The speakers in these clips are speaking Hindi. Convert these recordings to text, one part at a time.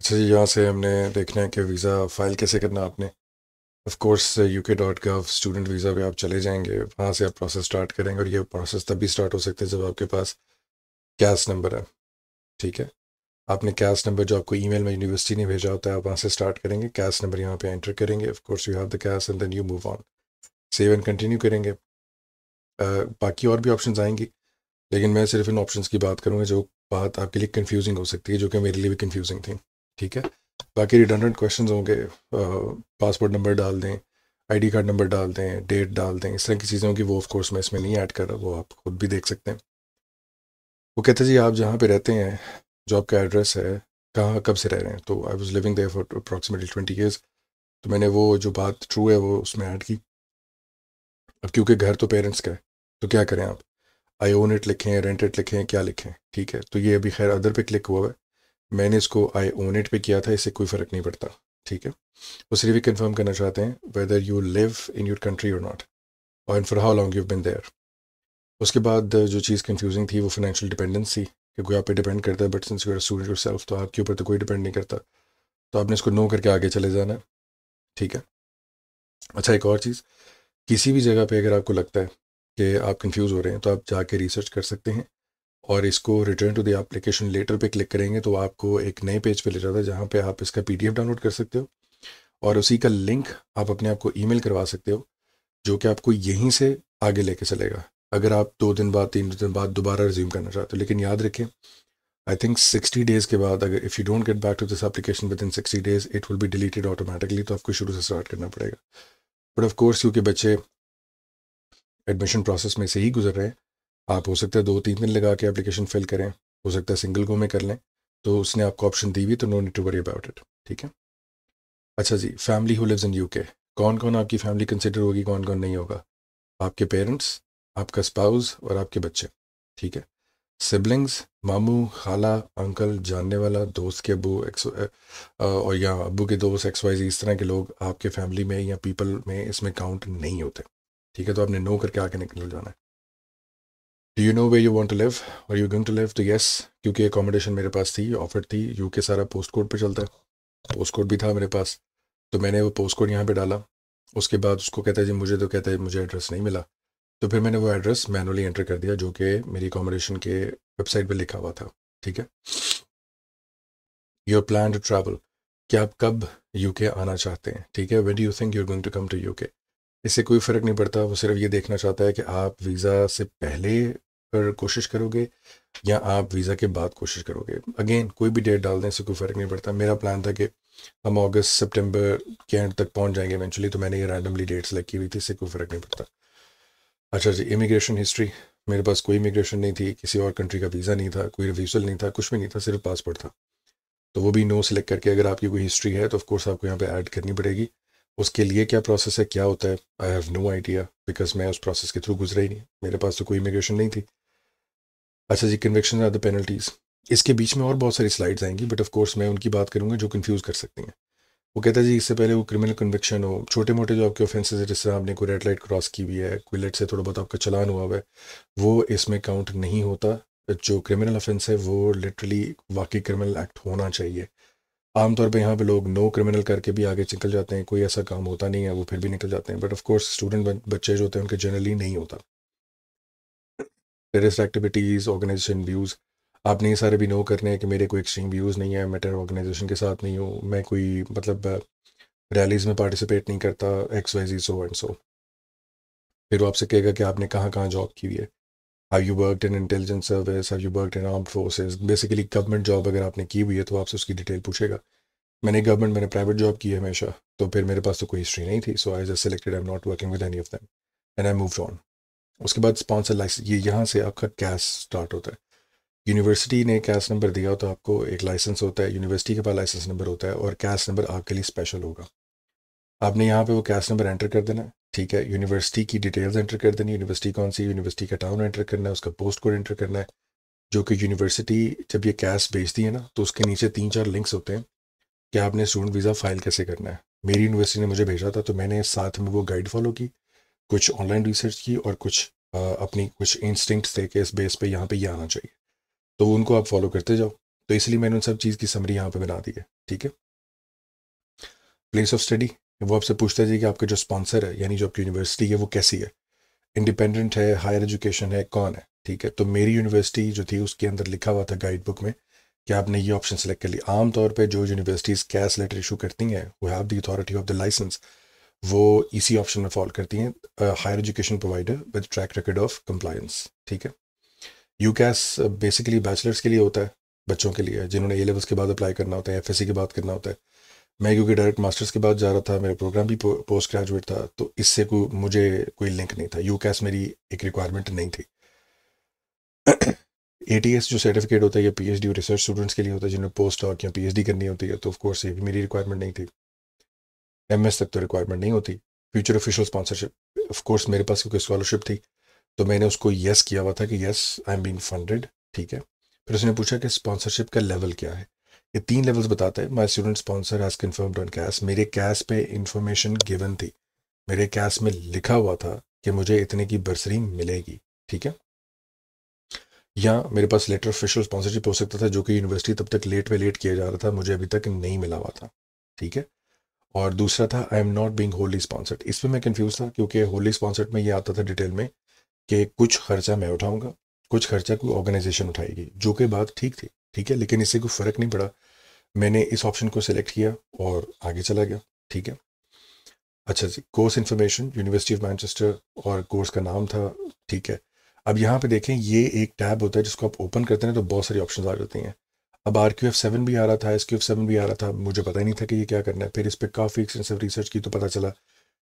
अच्छा जी यहाँ से हमने देखना है कि वीज़ा फ़ाइल कैसे करना आपने of course U K dot gov student visa पे आप चले जाएंगे वहाँ से आप प्रोसेस स्टार्ट करेंगे और ये प्रोसेस तभी स्टार्ट हो सकते हैं जब आपके पास कैश नंबर है ठीक है आपने कैश नंबर जो आपको ईमेल में यूनिवर्सिटी ने भेजा होता है आप वहाँ से स्टार्ट करेंगे कैश नंबर यहाँ पे एंटर करेंगे of course you have the cash and then you move on save and continue करेंगे uh, बाकी और भी ऑप्शन आएंगी लेकिन मैं सिर्फ इन ऑप्शन की बात करूँगा जो बात आपके लिए कन्फ्यूजिंग हो सकती है जो कि मेरे लिए भी कन्फ्यूजिंग थी ठीक है बाकी रिडंडेंट क्वेश्चन होंगे पासपोर्ट नंबर डाल दें आईडी कार्ड नंबर डाल दें डेट डाल दें इस तरह की चीज़ें होंगी वो ऑफ कोर्स मैं इसमें नहीं ऐड कर रहा वो आप खुद भी देख सकते हैं वो कहते जी आप जहाँ पे रहते हैं जॉब का एड्रेस है कहाँ कब से रह रहे हैं तो I was living there for approximately twenty years तो मैंने वो जो बात ट्रू है वो उसमें ऐड की अब क्योंकि घर तो पेरेंट्स का है तो क्या करें आप आई ओन इट लिखें रेंट इट लिखें क्या लिखें ठीक है तो ये अभी खैर अदर पे क्लिक हुआ है मैंने इसको आई ओन इट पे किया था इससे कोई फ़र्क नहीं पड़ता ठीक है वो सिर्फ ये कन्फर्म करना चाहते हैं whether you live in your country or not और इन for how long you been there उसके बाद जो चीज़ कन्फ्यूजिंग थी वो फाइनेंशियल डिपेंडेंस थी कि कोई आप पे डिपेंड करता है but since you are student yourself तो आपके ऊपर तो कोई डिपेंड नहीं करता तो आपने इसको नो करके आगे चले जाना है ठीक है अच्छा एक और चीज़ किसी भी जगह पे अगर आपको लगता है कि आप कंफ्यूज हो रहे हैं तो आप जाके रिसर्च कर सकते हैं और इसको return to the application letter पे क्लिक करेंगे तो आपको एक नए पेज पे ले जाता है जहाँ पे आप इसका पीडीएफ डाउनलोड कर सकते हो और उसी का लिंक आप अपने आप को ईमेल करवा सकते हो जो कि आपको यहीं से आगे लेके चलेगा अगर आप दो दिन बाद तीन दिन बाद दोबारा रिज्यूम करना चाहते हो लेकिन याद रखें आई थिंक सिक्सटी डेज़ के बाद अगर if you don't get back to this application within sixty days it will be deleted automatically तो आपको शुरू से स्टार्ट करना पड़ेगा बट ऑफ कोर्स क्योंकि बच्चे एडमिशन प्रोसेस में से ही गुजर रहे हैं आप हो सकता है दो तीन दिन लगा के एप्लीकेशन फिल करें हो सकता है सिंगल गो में कर लें तो उसने आपको ऑप्शन दी हुई तो no need to worry about it ठीक है अच्छा जी family who lives in UK कौन कौन आपकी फैमिली कंसिडर होगी कौन कौन नहीं होगा आपके पेरेंट्स आपका स्पाउस और आपके बच्चे ठीक है सिबलिंग्स मामू खाला अंकल जानने वाला दोस्त के अबू एक्स और या अबू के दोस्त एक्स वाई इस तरह के लोग आपके फैमिली में या पीपल में इसमें काउंट नहीं होते ठीक है तो आपने नो करके आके निकल जाना है do you know way you want to live or you going to live तो येस क्योंकि अकोमोडेशन मेरे पास थी ऑफर थी यू के सारा पोस्ट कोड पर चलता है पोस्ट कोड भी था मेरे पास तो मैंने वो पोस्ट कोड यहाँ पर डाला उसके बाद उसको कहता है जी मुझे तो कहता है मुझे एड्रेस नहीं मिला तो फिर मैंने वो एड्रेस मैनुअली एंटर कर दिया जो कि मेरी अकोमोडेशन के वेबसाइट पर लिखा हुआ था ठीक है योर प्लान टू ट्रैवल कि आप कब यू के आना चाहते हैं ठीक है when do you think you going to come to U K इससे कोई फ़र्क नहीं पड़ता वो सिर्फ ये देखना चाहता है कि आप वीज़ा से पहले पर कोशिश करोगे या आप वीज़ा के बाद कोशिश करोगे अगेन कोई भी डेट डाल दें इससे कोई फ़र्क नहीं पड़ता मेरा प्लान था कि हम अगस्त सितंबर के एंड तक पहुंच जाएंगे इवेंचुअली तो मैंने ये रैंडमली डेट सेलेक्ट की हुई थी इससे कोई फ़र्क नहीं पड़ता अच्छा जी इमिग्रेशन हिस्ट्री मेरे पास कोई इमिग्रेशन नहीं थी किसी और कंट्री का वीज़ा नहीं था कोई रिव्यूज़ल नहीं था कुछ भी नहीं था सिर्फ पासपोर्ट था तो वो भी नो सेलेक्ट करके अगर आपकी कोई हिस्ट्री है तो ऑफकोर्स आपको यहाँ पर ऐड करनी पड़ेगी उसके लिए क्या प्रोसेस है क्या होता है I have no idea because मैं उस प्रोसेस के थ्रू गुजरा ही नहीं मेरे पास तो कोई इमिग्रेशन नहीं थी अच्छा जी कन्विक्शन आर द पेनल्टीज़ इसके बीच में और बहुत सारी स्लाइड्स आएंगी बट ऑफकोर्स मैं उनकी बात करूँगा जो कन्फ्यूज़ कर सकती हैं वो कहता है जी इससे पहले वो क्रिमिनल कन्विक्शन हो छोटे मोटे जो आपके ऑफेंसेज है जिस तरह आपने कोई रेड लाइट क्रॉस की हुई है कोई लेट से थोड़ा बहुत आपका चलान हुआ हुआ है वो इसमें काउंट नहीं होता जो क्रिमिनल ऑफेंस है वो लिटरली वाकई क्रिमिनल एक्ट होना चाहिए आमतौर पर यहाँ पे लोग नो क्रिमिनल करके भी आगे निकल जाते हैं कोई ऐसा काम होता नहीं है वो फिर भी निकल जाते हैं बट ऑफ कोर्स स्टूडेंट बच्चे जो होते हैं उनके जनरली नहीं होता टेरिस्ट एक्टिविटीज़ ऑर्गेनाइजेशन व्यूज़ आपने ये सारे भी नो करने हैं कि मेरे कोई एक्सट्रीम व्यूज़ नहीं है मैं टेरर ऑर्गेनाइजेशन के साथ नहीं हूँ मैं कोई मतलब रैलीज़ में पार्टिसिपेट नहीं करता X Y Z so and so फिर वो आपसे कहेगा कि आपने कहाँ कहाँ जॉब की हुई है have you work in intelligence service have you work in arm forces basically government job अगर आपने की हुई है तो आपसे उसकी डिटेल पूछेगा मैंने गवर्नमेंट मैंने प्राइवेट जॉब की हमेशा तो फिर मेरे पास तो कोई हिस्ट्री नहीं थी so I just selected I am not working with any of them and I move on उसके बाद स्पॉन्सर लाइसेंस ये यहाँ से आपका कैश स्टार्ट होता है यूनिवर्सिटी ने कैश नंबर दिया तो आपको एक लाइसेंस होता है यूनिवर्सिटी के पास लाइसेंस नंबर होता है और कैश नंबर आपके लिए स्पेशल होगा आपने यहाँ पे वो कैश नंबर एंटर कर देना है ठीक है यूनिवर्सिटी की डिटेल्स एंटर कर देनी यूनिवर्सिटी कौन सी यूनिवर्सिटी का टाउन एंटर करना है उसका पोस्ट कोड एंटर करना है जो कि यूनिवर्सिटी जब ये कैश भेजती है ना तो उसके नीचे तीन चार लिंक्स होते हैं कि आपने स्टूडेंट वीज़ा फाइल कैसे करना है मेरी यूनिवर्सिटी ने मुझे भेजा था तो मैंने साथ में वो गाइड फॉलो की कुछ ऑनलाइन रिसर्च की और कुछ आ, अपनी कुछ इंस्टिंक्ट थे कि इस बेस पे यहाँ पे ये आना चाहिए तो उनको आप फॉलो करते जाओ तो इसलिए मैंने उन सब चीज़ की समरी यहाँ पे बना दी है ठीक है प्लेस ऑफ स्टडी वो आपसे पूछता है कि आपका जो स्पॉन्सर है यानी जो आपकी यूनिवर्सिटी है वो कैसी है इंडिपेंडेंट है हायर एजुकेशन है कौन है ठीक है तो मेरी यूनिवर्सिटी जो थी उसके अंदर लिखा हुआ था गाइड बुक में कि आपने ये ऑप्शन सेलेक्ट कर लिया आमतौर पर जो यूनिवर्सिटीज़ कैश लेटर इशू करती हैं वो have the authority of the license वो इसी ऑप्शन में फॉल करती हैं higher education provider with track record of compliance ठीक है यू कैस बेसिकली बैचलर्स के लिए होता है बच्चों के लिए जिन्होंने ए लेवल्स के बाद अप्लाई करना होता है एफ के बाद करना होता है मैं क्योंकि डायरेक्ट मास्टर्स के बाद जा रहा था मेरा प्रोग्राम भी पो, पोस्ट ग्रेजुएट था तो इससे को मुझे कोई लिंक नहीं था यू कैस मेरी एक रिक्वायरमेंट नहीं थी ए जो सर्टिफिकेट होता है या P H D research students के लिए होता है जिन्होंने पोस्ट डॉक या पी करनी होती है तो ऑफकोर्स ये भी मेरी रिक्वायरमेंट नहीं थी एम एस तक तो रिक्वायरमेंट नहीं होती फ्यूचर ऑफिशियल स्पॉन्सरशिप ऑफकोर्स मेरे पास क्योंकि स्कॉलरशिप थी तो मैंने उसको येस किया हुआ था कि yes I am been funded ठीक है फिर उसने पूछा कि स्पॉन्सरशिप का लेवल क्या है ये तीन लेवल्स बताते हैं my student sponsor has confirm on cash मेरे कैश पे इंफॉर्मेशन गिवन थी मेरे कैश में लिखा हुआ था कि मुझे इतने की बर्सरी मिलेगी ठीक है या मेरे पास लेटर ऑफिशियल स्पॉन्सरशिप हो सकता था जो कि यूनिवर्सिटी तब तक लेट पे लेट किया जा रहा था मुझे अभी तक नहीं मिला हुआ था ठीक है और दूसरा था I am not being wholly sponsored इस पर मैं कन्फ्यूज था क्योंकि होली स्पॉन्सर्ड में ये आता था डिटेल में कि कुछ खर्चा मैं उठाऊंगा कुछ खर्चा कोई ऑर्गेनाइजेशन उठाएगी जो कि बात ठीक थी ठीक है लेकिन इससे कोई फ़र्क नहीं पड़ा मैंने इस ऑप्शन को सिलेक्ट किया और आगे चला गया ठीक है अच्छा जी course information university of Manchester और कोर्स का नाम था ठीक है अब यहाँ पे देखें ये एक टैब होता है जिसको आप ओपन करते हैं तो बहुत सारी ऑप्शन आ जाती हैं अब आर क्यू एफ सेवन भी आ रहा था एस क्यू एफ सेवन भी आ रहा था मुझे पता ही नहीं था कि ये क्या करना है फिर इस पर काफ़ी एक्सटेंसिव रिसर्च की तो पता चला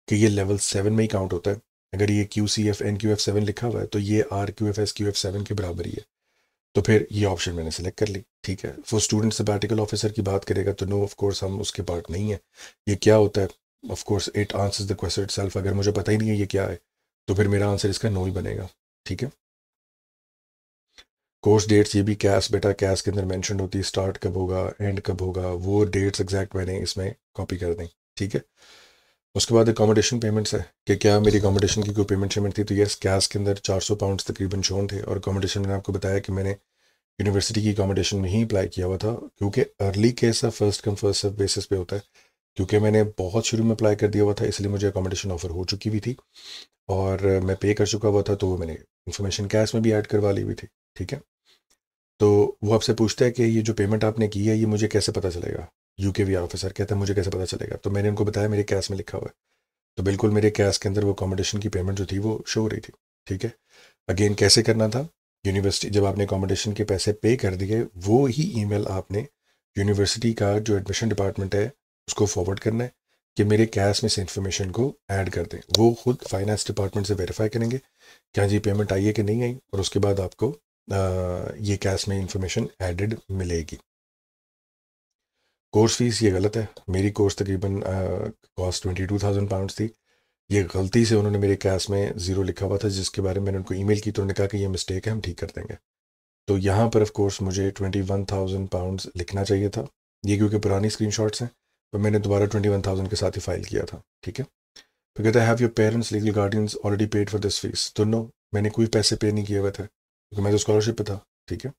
कि ये लेवल सेवन में ही काउंट होता है अगर ये Q C F N Q F seven लिखा हुआ है तो ये R Q F S Q F seven के बराबर ही है तो फिर ये ऑप्शन मैंने सेलेक्ट कर ली ठीक है फॉर स्टूडेंट सबैटिकल ऑफिसर की बात करेगा तो नो ऑफ कोर्स हम उसके पार्ट नहीं है ये क्या होता है of course it answers the question self अगर मुझे पता ही नहीं है ये क्या है तो फिर मेरा आंसर इसका नो ही बनेगा ठीक है कोर्स डेट्स ये भी कैश बेटा कैश के अंदर मैंशन होती है स्टार्ट कब होगा एंड कब होगा वो डेट्स एग्जैक्ट मैंने इसमें कॉपी कर दें ठीक है उसके बाद अकोमोडेशन पेमेंट्स है कि क्या मेरी अकोमोडेशन की कोई पेमेंट शेमेंट थी तो यस कैश के अंदर 400 सौ पाउंड तकरीबन शोन थे और अकोमोडेशन मैंने आपको बताया कि मैंने यूनिवर्सिटी की अकोमोडेशन में ही अप्लाई किया हुआ था क्योंकि अर्ली केस है first come first serve basis पे होता है क्योंकि मैंने बहुत शुरू में अप्लाई कर दिया हुआ था इसलिए मुझे अकोमोडेशन ऑफर हो चुकी हुई थी और मैं पे कर चुका हुआ था तो मैंने इन्फॉर्मेशन कैश में भी ऐड करवा ली हुई थी ठीक है तो वो आपसे पूछता है कि ये जो पेमेंट आपने की है ये मुझे कैसे पता चलेगा यू के वी ऑफिसर कहते हैं मुझे कैसे पता चलेगा तो मैंने उनको बताया मेरे कैश में लिखा हुआ है तो बिल्कुल मेरे कैश के अंदर वो अकोमोडेशन की पेमेंट जो थी वो शो हो रही थी ठीक है अगेन कैसे करना था यूनिवर्सिटी जब आपने अकोमोडेशन के पैसे पे कर दिए वो ही ई आपने यूनिवर्सिटी का जो एडमिशन डिपार्टमेंट है उसको फॉरवर्ड करना है कि मेरे कैश में इस इन्फॉर्मेशन को ऐड कर दें वो खुद फाइनेंस डिपार्टमेंट से वेरीफाई करेंगे क्या जी पेमेंट आई है कि नहीं आई और उसके बाद आपको ये कैश में इंफॉर्मेशन एडेड मिलेगी कोर्स फीस ये गलत है मेरी कोर्स तकरीबन cost twenty two thousand pound थी ये गलती से उन्होंने मेरे कैश में ज़ीरो लिखा हुआ था जिसके बारे में मैंने उनको ईमेल की तो उन्होंने कहा कि ये मिस्टेक है हम ठीक कर देंगे तो यहाँ पर ऑफकोर्स कोर्स मुझे ट्वेंटी वन थाउजेंड पाउंड लिखना चाहिए था ये क्योंकि पुरानी स्क्रीन शॉट्स हैं तो मैंने दोबारा ट्वेंटी वन थाउजेंड के साथ ही फाइल किया था ठीक है तो कहते have your parents legal guardians already paid for this fee तो नो मैंने कोई पैसे पे नहीं किए हुए थे क्योंकि मैं तो स्कॉलरशिप पे था ठीक है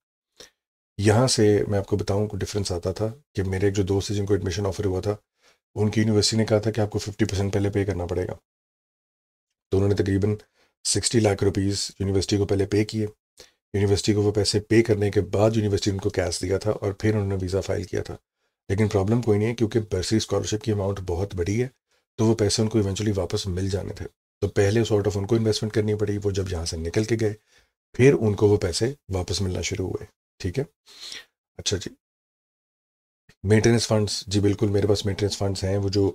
यहाँ से मैं आपको बताऊँ डिफरेंस आता था कि मेरे एक जो दोस्त है जिनको एडमिशन ऑफर हुआ था उनकी यूनिवर्सिटी ने कहा था कि आपको फिफ्टी परसेंट पहले पे करना पड़ेगा तो उन्होंने तकरीबन सिक्सटी लाख रुपीज़ यूनिवर्सिटी को पहले पे किए यूनिवर्सिटी को वो पैसे पे करने के बाद यूनिवर्सिटी उनको कैश दिया था और फिर उन्होंने वीज़ा फाइल किया था लेकिन प्रॉब्लम कोई नहीं है क्योंकि बर्सरी स्कॉलरशिप की अमाउंट बहुत बड़ी है तो वो पैसे उनको इवेंचुअली वापस मिल जाने थे तो पहले सॉर्ट ऑफ उनको इन्वेस्टमेंट करनी पड़ी वो जब यहाँ से निकल के गए फिर उनको वो पैसे वापस मिलना शुरू हुए ठीक है अच्छा जी मेंटेनेंस फंड्स जी बिल्कुल मेरे पास मेंटेनेंस फंड्स हैं वो जो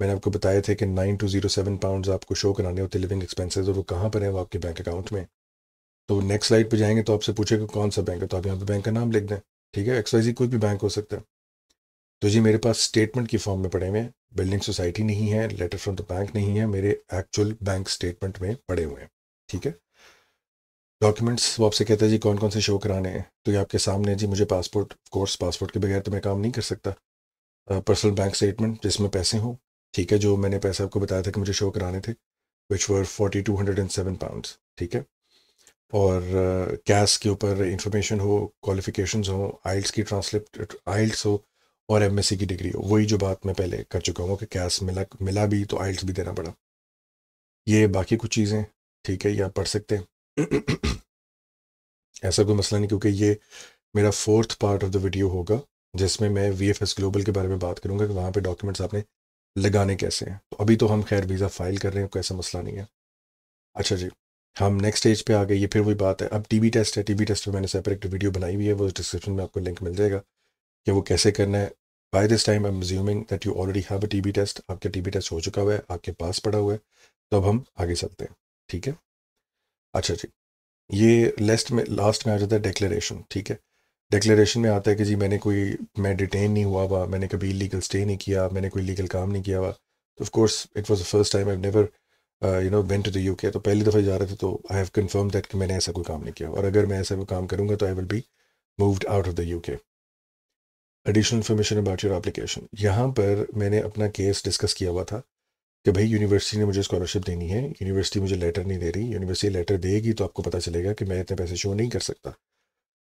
मैंने आपको बताए थे कि nine two zero seven pound आपको शो कराने होते लिविंग एक्सपेंसेस और वो कहाँ पर है वो आपके बैंक अकाउंट में तो नेक्स्ट स्लाइड पे जाएंगे तो आपसे पूछेगा कौन सा बैंक है तो आप यहाँ पे बैंक का नाम लिख दें ठीक है एक्सवाइजी कोई भी बैंक हो सकता है तो जी मेरे पास स्टेटमेंट की फॉर्म में पड़े हुए हैं बिल्डिंग सोसाइटी नहीं है लेटर फ्रॉम द बैंक नहीं है मेरे एक्चुअल बैंक स्टेटमेंट में पड़े हुए हैं ठीक है डॉक्यूमेंट्स वो आपसे कहते हैं जी कौन कौन से शो कराने हैं तो ये आपके सामने है जी मुझे पासपोर्ट कोर्स पासपोर्ट के बगैर तो मैं काम नहीं कर सकता पर्सनल बैंक स्टेटमेंट जिसमें पैसे हों ठीक है जो मैंने पैसा आपको बताया था कि मुझे शो कराने थे which were forty two hundred and seven pound ठीक है और कैश uh, के ऊपर इंफॉर्मेशन हो क्वालिफिकेशन हो आइल्स की ट्रांसलेट आइल्स हो और एम एस सी की डिग्री हो वही जो बात मैं पहले कर चुका हूँ कि कैश मिला मिला भी तो आइल्स भी देना पड़ा ये बाकी कुछ चीज़ें ठीक है ये आप पढ़ सकते हैं ऐसा कोई मसला नहीं क्योंकि ये मेरा fourth part of the video होगा जिसमें मैं वी एफ एस ग्लोबल के बारे में बात करूंगा कि वहाँ पे डॉक्यूमेंट्स आपने लगाने कैसे हैं तो अभी तो हम खैर वीज़ा फाइल कर रहे हैं कोई ऐसा मसला नहीं है अच्छा जी हम नेक्स्ट स्टेज पे आ गए ये फिर वही बात है अब टीबी टेस्ट है टीबी टेस्ट पे मैंने सेपरेट वीडियो बनाई हुई है वो डिस्क्रिप्शन में आपको लिंक मिल जाएगा कि वो कैसे करना है by this time I am assuming that you already have a B test आपका बी टेस्ट हो चुका हुआ है आपके पास पड़ा हुआ है तो अब हम आगे चलते हैं ठीक है अच्छा जी ये लिस्ट में लास्ट में आ जाता है डिक्लेरेशन ठीक है डिक्लेरेशन में आता है कि जी मैंने कोई मैं डिटेन नहीं हुआ हुआ मैंने कभी लीगल स्टे नहीं किया मैंने कोई लीगल काम नहीं किया हुआ तो of course it was the first time I never you know went to the U K तो पहली दफ़ा जा रहे थे तो आई हैव कन्फर्म दैट कि मैंने ऐसा कोई काम नहीं किया और अगर मैं ऐसा कोई काम करूँगा तो I will be moved out of the U K additional information about your application यहाँ पर मैंने अपना केस डिस्कस किया हुआ था कि भाई यूनिवर्सिटी ने मुझे स्कॉलरशिप देनी है यूनिवर्सिटी मुझे लेटर नहीं दे रही यूनिवर्सिटी लेटर देगी तो आपको पता चलेगा कि मैं इतने पैसे शो नहीं कर सकता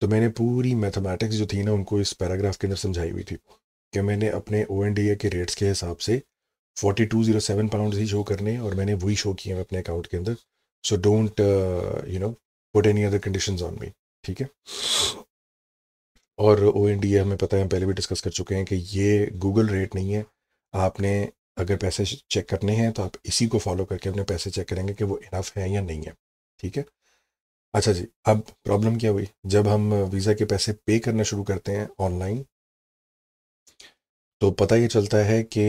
तो मैंने पूरी मैथमेटिक्स जो थी ना उनको इस पैराग्राफ के अंदर समझाई हुई थी कि मैंने अपने ओ एन डी के रेट्स के हिसाब से forty two zero seven pound ही शो करने और मैंने वही शो किए हैं अपने अकाउंट के अंदर so don't you know put any other condition on me ठीक है और ओ एन डी हमें पता है हम पहले भी डिस्कस कर चुके हैं कि ये गूगल रेट नहीं है आपने अगर पैसे चेक करने हैं तो आप इसी को फॉलो करके अपने पैसे चेक करेंगे कि वो इनफ है या नहीं है ठीक है अच्छा जी अब प्रॉब्लम क्या हुई जब हम वीज़ा के पैसे पे करना शुरू करते हैं ऑनलाइन तो पता ये चलता है कि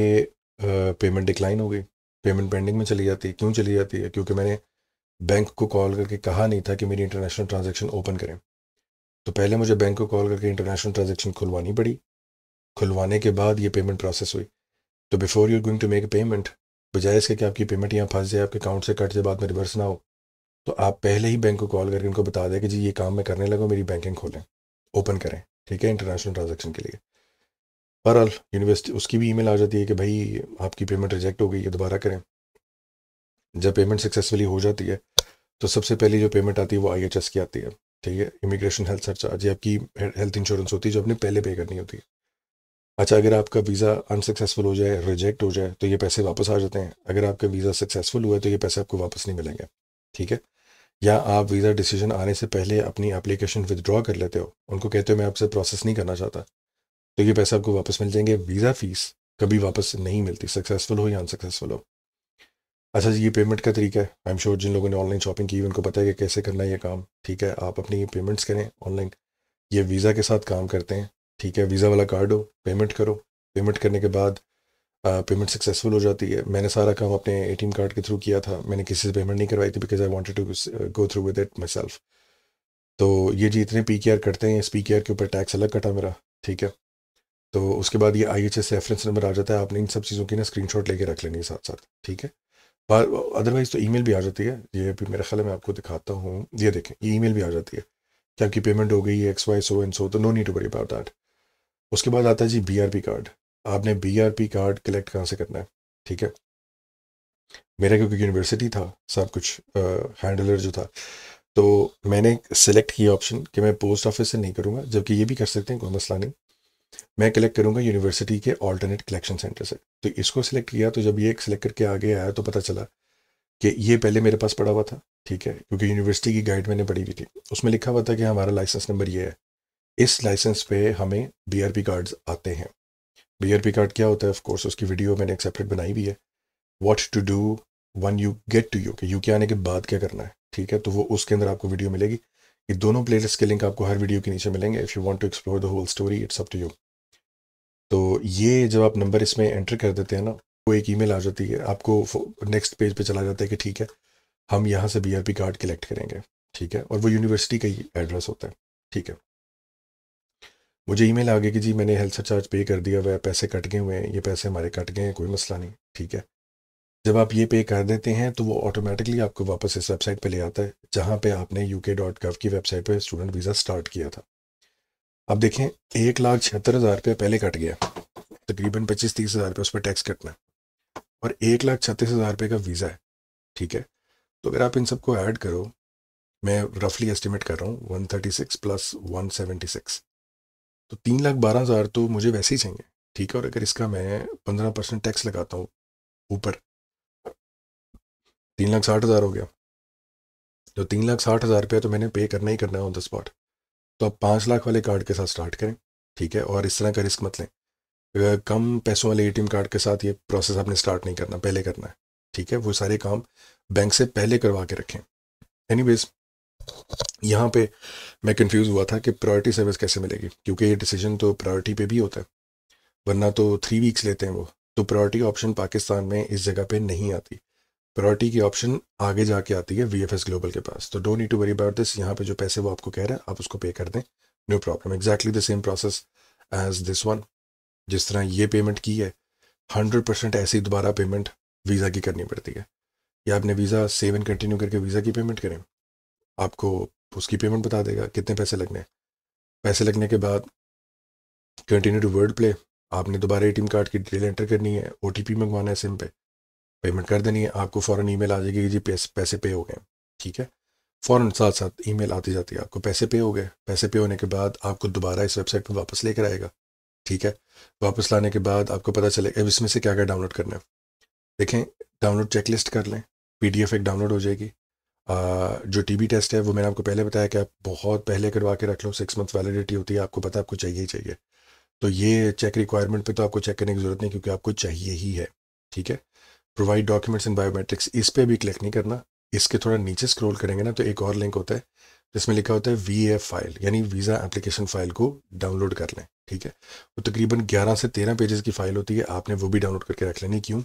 पेमेंट डिक्लाइन हो गई पेमेंट पेंडिंग में चली जाती है क्यों चली जाती है क्योंकि मैंने बैंक को कॉल करके कहा नहीं था कि मेरी इंटरनेशनल ट्रांजेक्शन ओपन करें तो पहले मुझे बैंक को कॉल करके इंटरनेशनल ट्रांजेक्शन खुलवानी पड़ी खुलवाने के बाद ये पेमेंट प्रोसेस हुई तो before you going to make payment बजाय इसके कि आपकी पेमेंट यहाँ फंस जाए आपके अकाउंट से कट जाए बाद में रिवर्स ना हो तो आप पहले ही बैंक को कॉल करके उनको बता दें कि जी ये काम मैं करने लगा मेरी बैंकिंग खोलें ओपन करें ठीक है इंटरनेशनल ट्रांजेक्शन के लिए बहरहाल यूनिवर्सिटी उसकी भी ईमेल आ जाती है कि भाई आपकी पेमेंट रिजेक्ट हो गई है दोबारा करें जब पेमेंट सक्सेसफुली हो जाती है तो सबसे पहले जो पेमेंट आती है वो आई की आती है ठीक है इमिग्रेशन हेल्थ सर्च आज आपकी हेल्थ इंश्योरेंस होती है जो आपने पहले पे करनी होती है अच्छा अगर आपका वीज़ा अनसक्सेसफुल हो जाए रिजेक्ट हो जाए तो ये पैसे वापस आ जाते हैं अगर आपका वीज़ा सक्सेसफुल हुआ है तो ये पैसे आपको वापस नहीं मिलेंगे ठीक है या आप वीज़ा डिसीजन आने से पहले अपनी एप्लीकेशन विदड्रॉ कर लेते हो उनको कहते हो मैं आपसे प्रोसेस नहीं करना चाहता तो ये पैसे आपको वापस मिल जाएंगे वीज़ा फ़ीस कभी वापस नहीं मिलती सक्सेसफुल हो या अनसक्सेसफुल हो अच्छा ये पेमेंट का तरीका है आई एम श्योर जिन लोगों ने ऑनलाइन शॉपिंग की उनको पता है कि कैसे करना है ये काम ठीक है आप अपनी पेमेंट्स करें ऑनलाइन ये वीज़ा के साथ काम करते हैं ठीक है वीज़ा वाला कार्ड हो पेमेंट करो पेमेंट करने के बाद पेमेंट सक्सेसफुल हो जाती है मैंने सारा काम अपने ए कार्ड के थ्रू किया था मैंने किसी से पेमेंट नहीं करवाई थी because I wanted to go through with it myself तो ये जी इतने पी कटते हैं इस पी के ऊपर टैक्स अलग कटा मेरा ठीक है तो उसके बाद ये I H S reference number आ जाता है आपने इन सब चीज़ों की ना स्क्रीन शॉट लेके रख लेनी है साथ साथ ठीक है अदरवाइज़ तो ईमेल भी आ जाती है ये अभी मेरे ख्याल में आपको दिखाता हूँ ये देखें ये ईमेल भी आ जाती है कि आपकी पेमेंट हो गई है X Y so and so तो no need to worry about that उसके बाद आता है जी बीआरपी कार्ड आपने बीआरपी कार्ड कलेक्ट कहाँ से करना है ठीक है मेरा क्योंकि यूनिवर्सिटी था सब कुछ हैंडलर जो था तो मैंने सेलेक्ट किया ऑप्शन कि मैं पोस्ट ऑफिस से नहीं करूँगा जबकि ये भी कर सकते हैं कोई मसला नहीं मैं कलेक्ट करूँगा यूनिवर्सिटी के ऑल्टरनेट कलेक्शन सेंटर से तो इसको सिलेक्ट किया तो जब ये सिलेक्ट करके आगे आया तो पता चला कि ये पहले मेरे पास पड़ा हुआ था ठीक है क्योंकि यूनिवर्सिटी की गाइड मैंने पढ़ी हुई थी उसमें लिखा हुआ था कि हमारा लाइसेंस नंबर ये है इस लाइसेंस पे हमें बी आर पी कार्ड्स आते हैं बी आर पी कार्ड क्या होता है ऑफकोर्स उसकी वीडियो मैंने एक सेपरेट बनाई भी है what to do when you get to U K U K आने के बाद क्या करना है ठीक है तो वो उसके अंदर आपको वीडियो मिलेगी ये दोनों प्लेलिस्ट के लिंक आपको हर वीडियो के नीचे मिलेंगे if you want to explore the whole story it's up to you तो ये जब आप नंबर इसमें एंटर कर देते हैं ना वो तो एक मेल आ जाती है आपको नेक्स्ट पेज पे चला जाता है कि ठीक है हम यहाँ से बी कार्ड कलेक्ट करेंगे ठीक है और वो यूनिवर्सिटी का ही एड्रेस होता है ठीक है मुझे ईमेल आ गई कि जी मैंने हेल्थ चार्ज पे कर दिया हुआ है पैसे कट गए हुए हैं ये पैसे हमारे कट गए हैं कोई मसला नहीं ठीक है जब आप ये पे कर देते हैं तो वो ऑटोमेटिकली आपको वापस इस वेबसाइट पे ले आता है जहाँ पे आपने यू के डॉट की वेबसाइट पे स्टूडेंट वीज़ा स्टार्ट किया था अब देखें एक लाख छिहत्तर हज़ार रुपये पहले कट गया तकरीबन पच्चीस तीस हज़ार रुपये उस पर टैक्स कटना है और एक लाख छत्तीस हज़ार रुपये का वीज़ा है ठीक है तो अगर आप इन सबको ऐड करो मैं रफली एस्टिमेट कर रहा हूँ one thirty six plus one seventy six तो तीन लाख बारह हज़ार तो मुझे वैसे ही चाहिए ठीक है और अगर इसका मैं पंद्रह परसेंट टैक्स लगाता हूँ ऊपर तीन लाख साठ हज़ार हो गया तो तीन लाख साठ हज़ार रुपया तो मैंने पे करना ही करना है ऑन द स्पॉट तो आप पाँच लाख वाले कार्ड के साथ स्टार्ट करें ठीक है और इस तरह का रिस्क मत लें कम पैसों वाले एटीएम कार्ड के साथ ये प्रोसेस आपने स्टार्ट नहीं करना पहले करना है ठीक है वो सारे काम बैंक से पहले करवा के रखें एनीवेज यहाँ पे मैं कंफ्यूज हुआ था कि प्रायोरिटी सर्विस कैसे मिलेगी क्योंकि ये डिसीजन तो प्रायोरिटी पे भी होता है वरना तो थ्री वीक्स लेते हैं वो तो प्रायोरिटी ऑप्शन पाकिस्तान में इस जगह पे नहीं आती प्रायोरिटी की ऑप्शन आगे जाके आती है वी ग्लोबल के पास तो don't need to worry about this यहाँ पे जो पैसे वो आपको कह रहा है आप उसको पे कर दें no problem exactly the same process as this one जिस तरह ये पेमेंट की है हंड्रेड परसेंट ऐसी दोबारा पेमेंट वीज़ा की करनी पड़ती है या आपने वीज़ा सेव एंड कंटिन्यू करके वीज़ा की पेमेंट करें आपको उसकी पेमेंट बता देगा कितने पैसे लगने हैं पैसे लगने के बाद कंटिन्यू टू वर्ड प्ले आपने दोबारा एम कार्ड की डिटेल एंटर करनी है ओ मंगवाना है सिम पे पेमेंट कर देनी है आपको फ़ौरन ईमेल आ जाएगी कि जी पैसे पे हो गए ठीक है फ़ौरन साथ साथ ईमेल आती जाती है आपको पैसे पे हो गए पैसे पे होने के बाद आपको दोबारा इस वेबसाइट पर वापस लेकर आएगा ठीक है वापस लाने के बाद आपको पता चलेगा अब इसमें से क्या क्या डाउनलोड करना है देखें डाउनलोड चेकलिस्ट कर लें एफ एक डाउनलोड हो जाएगी जो टी बी टेस्ट है वो मैंने आपको पहले बताया कि आप बहुत पहले करवा के रख लो सिक्स मंथ वैलिडिटी होती है आपको पता आपको चाहिए ही चाहिए तो ये चेक रिक्वायरमेंट पे तो आपको चेक करने की ज़रूरत नहीं क्योंकि आपको चाहिए ही है ठीक है प्रोवाइड डॉक्यूमेंट्स इन बायोमेट्रिक्स इस पर भी क्लिक नहीं करना इसके थोड़ा नीचे स्क्रोल करेंगे ना तो एक और लिंक होता है जिसमें लिखा होता है वी एफ फाइल यानी वीज़ा एप्लीकेशन फाइल को डाउनलोड कर लें ठीक है वो तकरीबन 11 से 13 पेजेस की फाइल होती है आपने वो भी डाउनलोड करके रख लेनी क्यों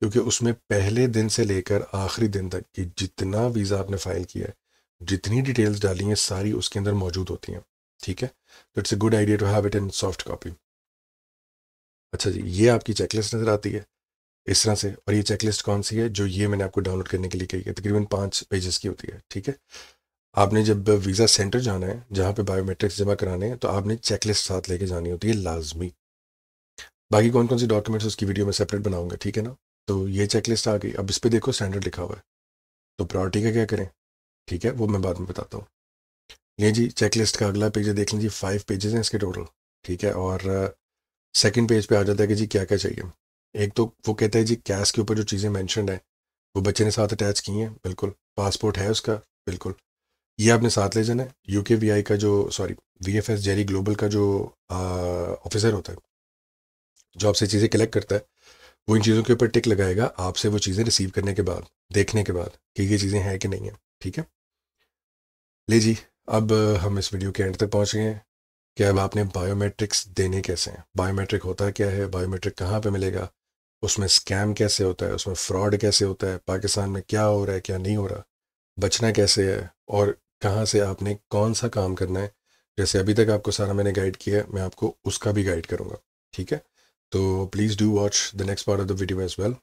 क्योंकि उसमें पहले दिन से लेकर आखिरी दिन तक कि जितना वीज़ा आपने फाइल किया है जितनी डिटेल्स डाली हैं सारी उसके अंदर मौजूद होती हैं ठीक है तो it's a good idea to have it in soft copy अच्छा जी ये आपकी चेकलिस्ट नज़र आती है इस तरह से और ये चेकलिस्ट कौन सी है जो ये मैंने आपको डाउनलोड करने के लिए कही है तकरीबन पाँच पेजेस की होती है ठीक है आपने जब वीज़ा सेंटर जाना है जहाँ पे बायोमेट्रिक्स जमा कराने हैं तो आपने चेकलिस्ट साथ लेके जानी होती है लाजमी बाकी कौन कौन सी डॉक्यूमेंट्स उसकी वीडियो में सेपरेट बनाऊंगा ठीक है ना तो ये चेकलिस्ट आ गई अब इस पर देखो स्टैंडर्ड लिखा हुआ है तो प्रायोरिटी का क्या करें ठीक है वो मैं बाद में बताता हूँ ये जी चेकलिस्ट का अगला पेज है देख लीजिए फाइव पेजेस हैं इसके टोटल ठीक है और सेकंड पेज पे आ जाता है कि जी क्या क्या चाहिए एक तो वो कहता है जी कैश के ऊपर जो चीज़ें मैंशन हैं वो बच्चे ने साथ अटैच की हैं बिल्कुल पासपोर्ट है उसका बिल्कुल ये आपने साथ ले जाना है यू के वी आई का जो सॉरी वी एफ एस जेरी ग्लोबल का जो ऑफिसर होता है जो आपसे चीज़ें कलेक्ट करता है वो इन चीज़ों के ऊपर टिक लगाएगा आपसे वो चीज़ें रिसीव करने के बाद देखने के बाद कि ये चीज़ें हैं कि नहीं है ठीक है ले जी अब हम इस वीडियो के एंड तक पहुँच गए हैं कि अब आपने बायोमेट्रिक्स देने कैसे हैं बायोमेट्रिक होता क्या है बायोमेट्रिक कहाँ पर मिलेगा उसमें स्कैम कैसे होता है उसमें फ्रॉड कैसे होता है पाकिस्तान में क्या हो रहा है क्या नहीं हो रहा बचना कैसे है और कहाँ से आपने कौन सा काम करना है जैसे अभी तक आपको सारा मैंने गाइड किया है मैं आपको उसका भी गाइड करूँगा ठीक है So please do watch the next part of the video as well.